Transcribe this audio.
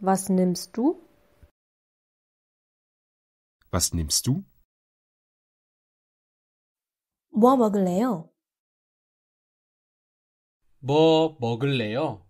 Was nimmst du? Was nimmst du? 뭐 먹을래요? 뭐 먹을래요?